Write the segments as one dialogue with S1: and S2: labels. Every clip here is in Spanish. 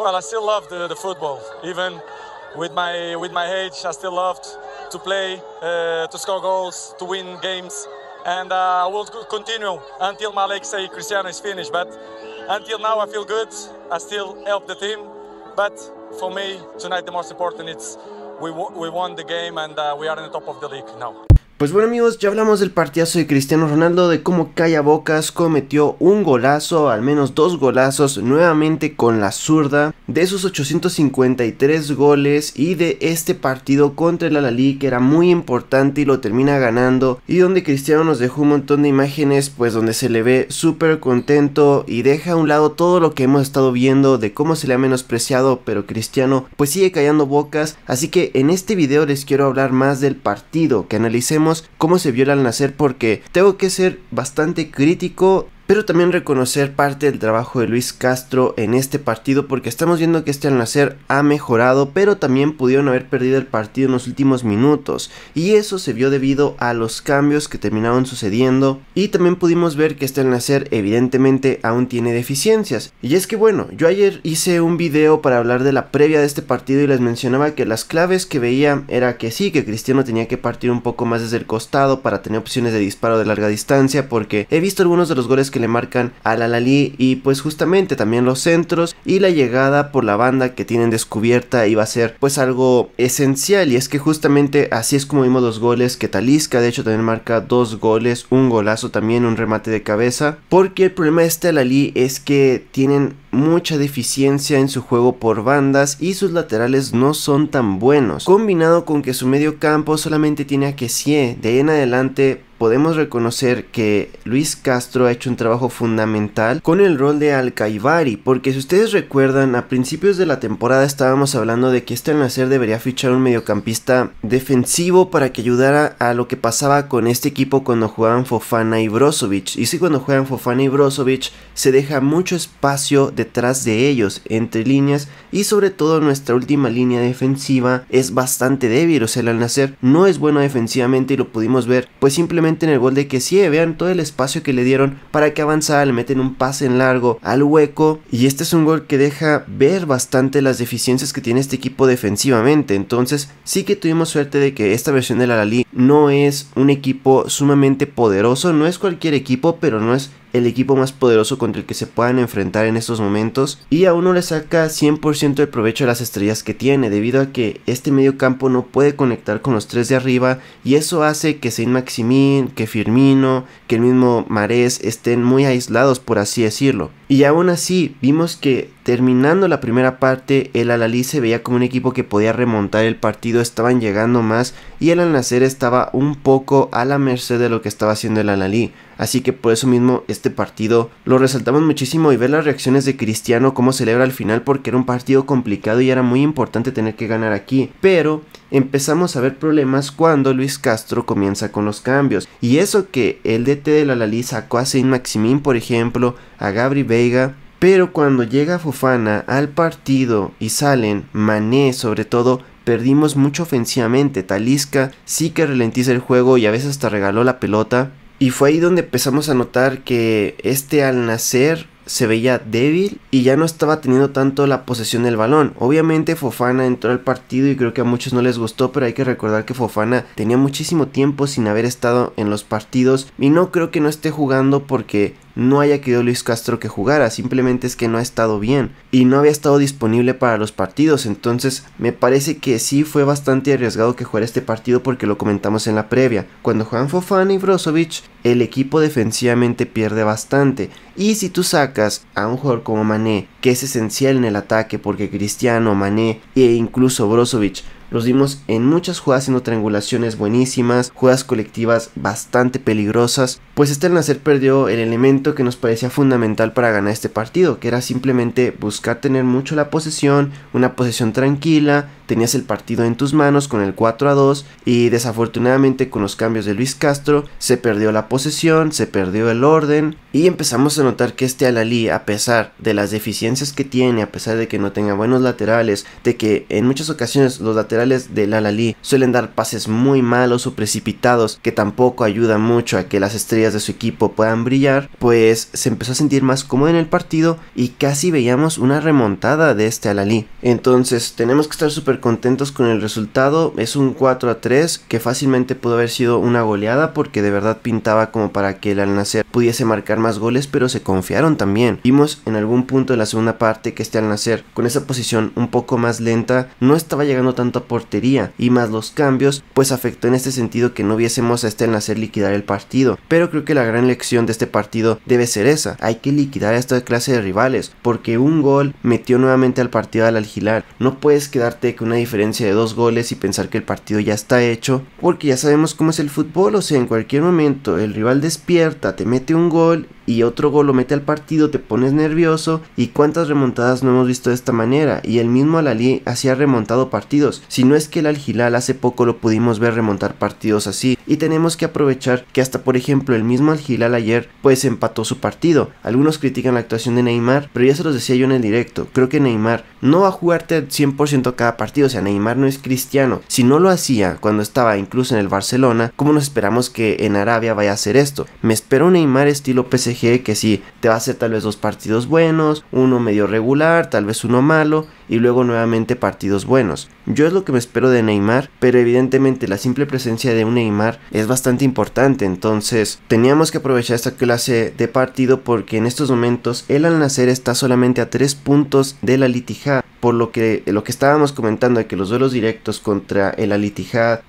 S1: Well, I still love the, the football. Even with my with my age, I still loved to play, uh, to score goals, to win games, and uh, I will continue until my legs say Cristiano is finished. But until now, I feel good. I still help the team. But for me, tonight the most important is we, we won the game and uh, we are in the top of the league now. Pues bueno amigos, ya hablamos del partidazo de Cristiano Ronaldo, de cómo Calla Bocas cometió un golazo, al menos dos golazos, nuevamente con la zurda, de sus 853 goles y de este partido contra el Alalí que era muy importante y lo termina ganando y donde Cristiano nos dejó un montón de imágenes pues donde se le ve súper contento y deja a un lado todo lo que hemos estado viendo de cómo se le ha menospreciado pero Cristiano pues sigue callando bocas así que en este video les quiero hablar más del partido que analicemos cómo se viola al nacer porque tengo que ser bastante crítico pero también reconocer parte del trabajo de Luis Castro en este partido porque estamos viendo que este al ha mejorado, pero también pudieron haber perdido el partido en los últimos minutos y eso se vio debido a los cambios que terminaron sucediendo y también pudimos ver que este al evidentemente aún tiene deficiencias y es que bueno, yo ayer hice un video para hablar de la previa de este partido y les mencionaba que las claves que veía era que sí, que Cristiano tenía que partir un poco más desde el costado para tener opciones de disparo de larga distancia porque he visto algunos de los goles que le marcan al Alalí y pues justamente también los centros y la llegada por la banda que tienen descubierta iba a ser pues algo esencial y es que justamente así es como vimos los goles que Talisca de hecho también marca dos goles, un golazo también, un remate de cabeza porque el problema de este Alalí es que tienen mucha deficiencia en su juego por bandas y sus laterales no son tan buenos, combinado con que su medio campo solamente tiene a Kessie, de ahí en adelante podemos reconocer que Luis Castro ha hecho un trabajo fundamental con el rol de Alcaibari, porque si ustedes recuerdan, a principios de la temporada estábamos hablando de que este Nacer debería fichar un mediocampista defensivo para que ayudara a lo que pasaba con este equipo cuando jugaban Fofana y Brozovic. Y si cuando juegan Fofana y Brozovic se deja mucho espacio detrás de ellos, entre líneas y sobre todo nuestra última línea defensiva es bastante débil, o sea, el al nacer no es bueno defensivamente y lo pudimos ver pues simplemente en el gol de que sí, vean todo el espacio que le dieron para que avanzara, le meten un pase en largo al hueco y este es un gol que deja ver bastante las deficiencias que tiene este equipo defensivamente, entonces sí que tuvimos suerte de que esta versión del Alalí no es un equipo sumamente poderoso, no es cualquier equipo, pero no es el equipo más poderoso contra el que se puedan enfrentar en estos momentos y aún no le saca 100% el provecho a las estrellas que tiene debido a que este medio campo no puede conectar con los tres de arriba y eso hace que Saint Maximin, que Firmino, que el mismo Marés estén muy aislados por así decirlo. Y aún así vimos que terminando la primera parte el Alalí se veía como un equipo que podía remontar el partido, estaban llegando más y el al estaba un poco a la merced de lo que estaba haciendo el Alalí. Así que por eso mismo este partido lo resaltamos muchísimo y ver las reacciones de Cristiano cómo celebra al final porque era un partido complicado y era muy importante tener que ganar aquí. Pero empezamos a ver problemas cuando Luis Castro comienza con los cambios. Y eso que el DT de la Lali sacó a Saint Maximín, por ejemplo, a Gabri Vega... pero cuando llega Fofana al partido y salen Mané sobre todo, perdimos mucho ofensivamente. Talisca sí que ralentiza el juego y a veces hasta regaló la pelota. Y fue ahí donde empezamos a notar que este al nacer se veía débil y ya no estaba teniendo tanto la posesión del balón. Obviamente Fofana entró al partido y creo que a muchos no les gustó, pero hay que recordar que Fofana tenía muchísimo tiempo sin haber estado en los partidos y no creo que no esté jugando porque no haya querido Luis Castro que jugara, simplemente es que no ha estado bien y no había estado disponible para los partidos, entonces me parece que sí fue bastante arriesgado que jugara este partido porque lo comentamos en la previa. Cuando juegan Fofana y Brozovic, el equipo defensivamente pierde bastante y si tú sacas a un jugador como Mané, que es esencial en el ataque porque Cristiano, Mané e incluso Brozovic los vimos en muchas jugadas haciendo triangulaciones buenísimas, jugadas colectivas bastante peligrosas, pues este al nacer perdió el elemento que nos parecía fundamental para ganar este partido, que era simplemente buscar tener mucho la posesión, una posesión tranquila, tenías el partido en tus manos con el 4 a 2 y desafortunadamente con los cambios de Luis Castro se perdió la posesión, se perdió el orden y empezamos a notar que este Alalí a pesar de las deficiencias que tiene, a pesar de que no tenga buenos laterales, de que en muchas ocasiones los laterales de del suelen dar pases muy malos o precipitados que tampoco ayuda mucho a que las estrellas de su equipo puedan brillar, pues se empezó a sentir más cómodo en el partido y casi veíamos una remontada de este Alalí Entonces tenemos que estar súper contentos con el resultado, es un 4 a 3 que fácilmente pudo haber sido una goleada porque de verdad pintaba como para que el Al pudiese marcar más goles, pero se confiaron también. Vimos en algún punto de la segunda parte que este Al Nacer con esa posición un poco más lenta no estaba llegando tanto a portería y más los cambios, pues afectó en este sentido que no viésemos a este en hacer liquidar el partido. Pero creo que la gran lección de este partido debe ser esa, hay que liquidar a esta clase de rivales, porque un gol metió nuevamente al partido al alquilar. No puedes quedarte con una diferencia de dos goles y pensar que el partido ya está hecho, porque ya sabemos cómo es el fútbol, o sea, en cualquier momento el rival despierta, te mete un gol y otro gol lo mete al partido, te pones nervioso y cuántas remontadas no hemos visto de esta manera. Y el mismo Alali hacía remontado partidos. Si no es que el Al hace poco lo pudimos ver remontar partidos así. Y tenemos que aprovechar que hasta por ejemplo el mismo Al ayer pues empató su partido. Algunos critican la actuación de Neymar, pero ya se los decía yo en el directo. Creo que Neymar no va a jugarte al 100% cada partido. O sea, Neymar no es cristiano. Si no lo hacía cuando estaba incluso en el Barcelona, ¿cómo nos esperamos que en Arabia vaya a hacer esto? Me espero Neymar estilo PSG que si te va a hacer tal vez dos partidos buenos, uno medio regular, tal vez uno malo, y luego nuevamente partidos buenos. Yo es lo que me espero de Neymar, pero evidentemente la simple presencia de un Neymar es bastante importante, entonces teníamos que aprovechar esta clase de partido porque en estos momentos el Al Nacer está solamente a 3 puntos de la litija. por lo que lo que estábamos comentando de que los duelos directos contra el Al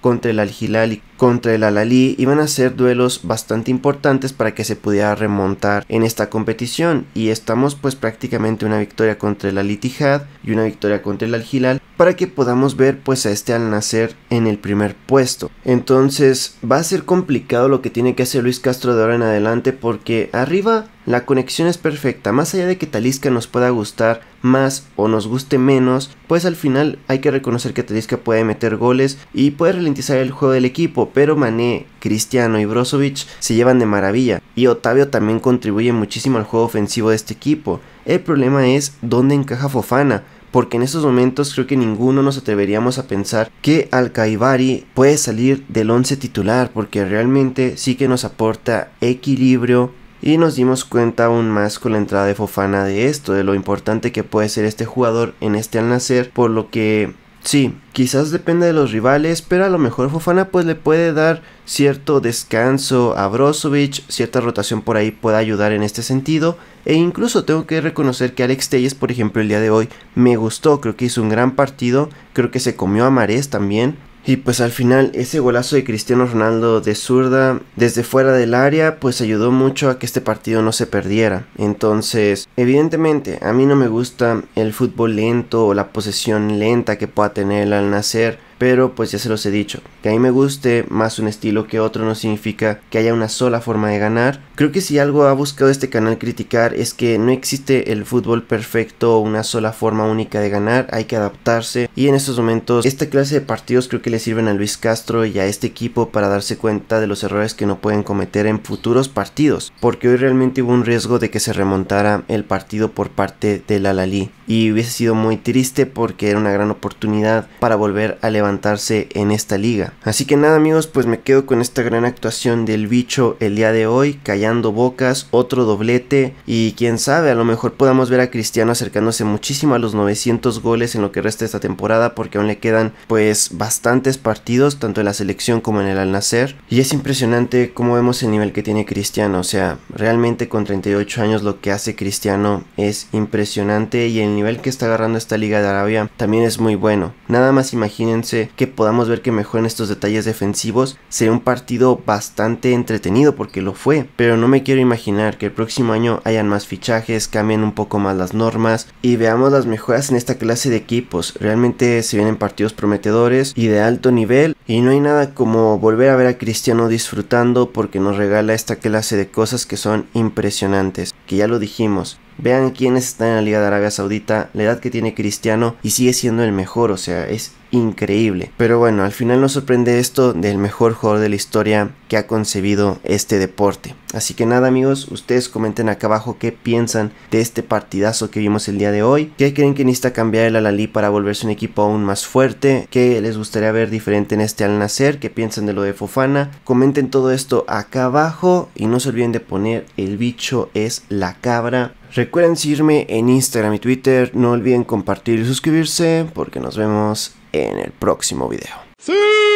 S1: contra el Al y contra el Alalí iban a ser duelos bastante importantes para que se pudiera remontar en esta competición y estamos pues prácticamente una victoria contra el Al y una victoria contra el al para que podamos ver pues a este al nacer en el primer puesto. Entonces va a ser complicado lo que tiene que hacer Luis Castro de ahora en adelante porque arriba la conexión es perfecta, más allá de que Talisca nos pueda gustar más o nos guste menos, pues al final hay que reconocer que Talisca puede meter goles y puede ralentizar el juego del equipo, pero Mané, Cristiano y Brozovic se llevan de maravilla y Otavio también contribuye muchísimo al juego ofensivo de este equipo. El problema es dónde encaja Fofana, porque en estos momentos creo que ninguno nos atreveríamos a pensar que Alcaibari puede salir del 11 titular, porque realmente sí que nos aporta equilibrio. Y nos dimos cuenta aún más con la entrada de Fofana de esto, de lo importante que puede ser este jugador en este al nacer, por lo que Sí, quizás depende de los rivales, pero a lo mejor Fofana pues le puede dar cierto descanso a Brozovic, cierta rotación por ahí puede ayudar en este sentido, e incluso tengo que reconocer que Alex Telles, por ejemplo, el día de hoy me gustó, creo que hizo un gran partido, creo que se comió a Marés también, y pues al final ese golazo de Cristiano Ronaldo de zurda desde fuera del área pues ayudó mucho a que este partido no se perdiera. Entonces evidentemente a mí no me gusta el fútbol lento o la posesión lenta que pueda tener el al nacer pero pues ya se los he dicho, que a mí me guste más un estilo que otro no significa que haya una sola forma de ganar. Creo que si algo ha buscado este canal criticar es que no existe el fútbol perfecto o una sola forma única de ganar, hay que adaptarse y en estos momentos esta clase de partidos creo que le sirven a Luis Castro y a este equipo para darse cuenta de los errores que no pueden cometer en futuros partidos, porque hoy realmente hubo un riesgo de que se remontara el partido por parte del Alalí y hubiese sido muy triste porque era una gran oportunidad para volver a levantar en esta liga. Así que nada amigos, pues me quedo con esta gran actuación del bicho el día de hoy, callando bocas, otro doblete y quién sabe, a lo mejor podamos ver a Cristiano acercándose muchísimo a los 900 goles en lo que resta esta temporada porque aún le quedan pues bastantes partidos tanto en la selección como en el Al Nacer y es impresionante cómo vemos el nivel que tiene Cristiano, o sea, realmente con 38 años lo que hace Cristiano es impresionante y el nivel que está agarrando esta liga de Arabia también es muy bueno. Nada más imagínense que podamos ver que mejoren estos detalles defensivos, sería un partido bastante entretenido porque lo fue, pero no me quiero imaginar que el próximo año hayan más fichajes, cambien un poco más las normas y veamos las mejoras en esta clase de equipos. Realmente se vienen partidos prometedores y de alto nivel y no hay nada como volver a ver a Cristiano disfrutando porque nos regala esta clase de cosas que son impresionantes, que ya lo dijimos, Vean quién está en la Liga de Arabia Saudita, la edad que tiene Cristiano y sigue siendo el mejor, o sea, es increíble. Pero bueno, al final nos sorprende esto del mejor jugador de la historia que ha concebido este deporte. Así que nada amigos, ustedes comenten acá abajo qué piensan de este partidazo que vimos el día de hoy. ¿Qué creen que necesita cambiar el Alalí para volverse un equipo aún más fuerte? ¿Qué les gustaría ver diferente en este Al Nacer? ¿Qué piensan de lo de Fofana? Comenten todo esto acá abajo y no se olviden de poner el bicho es la cabra Recuerden seguirme en Instagram y Twitter. No olviden compartir y suscribirse porque nos vemos en el próximo video.